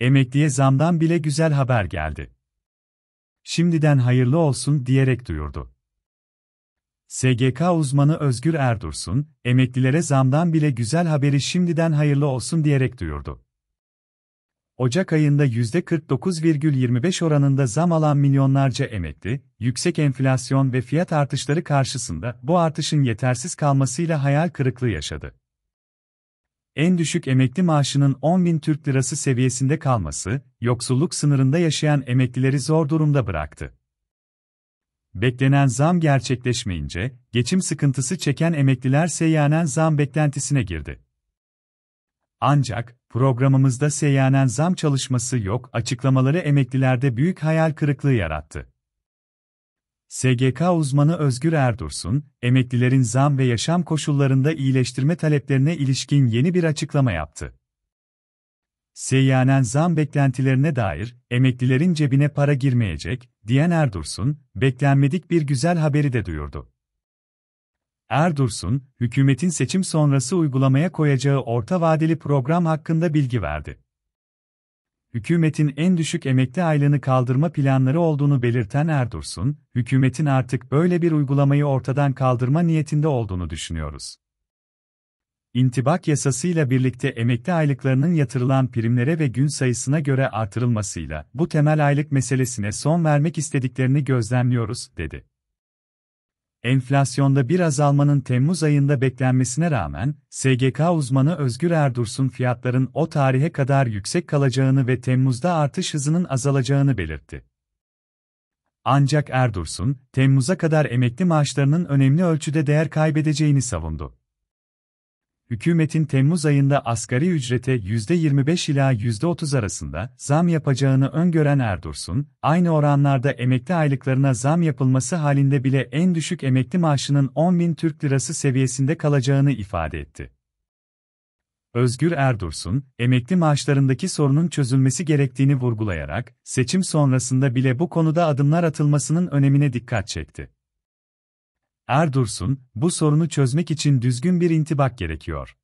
Emekliye zamdan bile güzel haber geldi. Şimdiden hayırlı olsun diyerek duyurdu. SGK uzmanı Özgür Erdursun, emeklilere zamdan bile güzel haberi şimdiden hayırlı olsun diyerek duyurdu. Ocak ayında %49,25 oranında zam alan milyonlarca emekli, yüksek enflasyon ve fiyat artışları karşısında bu artışın yetersiz kalmasıyla hayal kırıklığı yaşadı en düşük emekli maaşının 10 bin Türk lirası seviyesinde kalması, yoksulluk sınırında yaşayan emeklileri zor durumda bıraktı. Beklenen zam gerçekleşmeyince, geçim sıkıntısı çeken emekliler seyyanen zam beklentisine girdi. Ancak, programımızda seyyanen zam çalışması yok açıklamaları emeklilerde büyük hayal kırıklığı yarattı. SGK uzmanı Özgür Erdursun, emeklilerin zam ve yaşam koşullarında iyileştirme taleplerine ilişkin yeni bir açıklama yaptı. Seyyanen zam beklentilerine dair, emeklilerin cebine para girmeyecek, diyen Erdursun, beklenmedik bir güzel haberi de duyurdu. Erdursun, hükümetin seçim sonrası uygulamaya koyacağı orta vadeli program hakkında bilgi verdi hükümetin en düşük emekli aylığını kaldırma planları olduğunu belirten Erdursun, hükümetin artık böyle bir uygulamayı ortadan kaldırma niyetinde olduğunu düşünüyoruz. İntibak yasasıyla birlikte emekli aylıklarının yatırılan primlere ve gün sayısına göre artırılmasıyla bu temel aylık meselesine son vermek istediklerini gözlemliyoruz, dedi. Enflasyonda bir azalmanın Temmuz ayında beklenmesine rağmen, SGK uzmanı Özgür Erdursun fiyatların o tarihe kadar yüksek kalacağını ve Temmuz'da artış hızının azalacağını belirtti. Ancak Erdursun, Temmuz'a kadar emekli maaşlarının önemli ölçüde değer kaybedeceğini savundu hükümetin Temmuz ayında asgari ücrete %25 ila %30 arasında zam yapacağını öngören Erdursun, aynı oranlarda emekli aylıklarına zam yapılması halinde bile en düşük emekli maaşının 10 bin Türk Lirası seviyesinde kalacağını ifade etti. Özgür Erdursun, emekli maaşlarındaki sorunun çözülmesi gerektiğini vurgulayarak, seçim sonrasında bile bu konuda adımlar atılmasının önemine dikkat çekti. Erdursun, bu sorunu çözmek için düzgün bir intibak gerekiyor.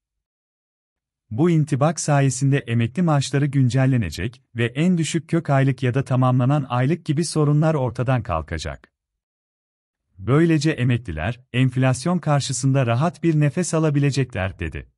Bu intibak sayesinde emekli maaşları güncellenecek ve en düşük kök aylık ya da tamamlanan aylık gibi sorunlar ortadan kalkacak. Böylece emekliler enflasyon karşısında rahat bir nefes alabilecekler dedi.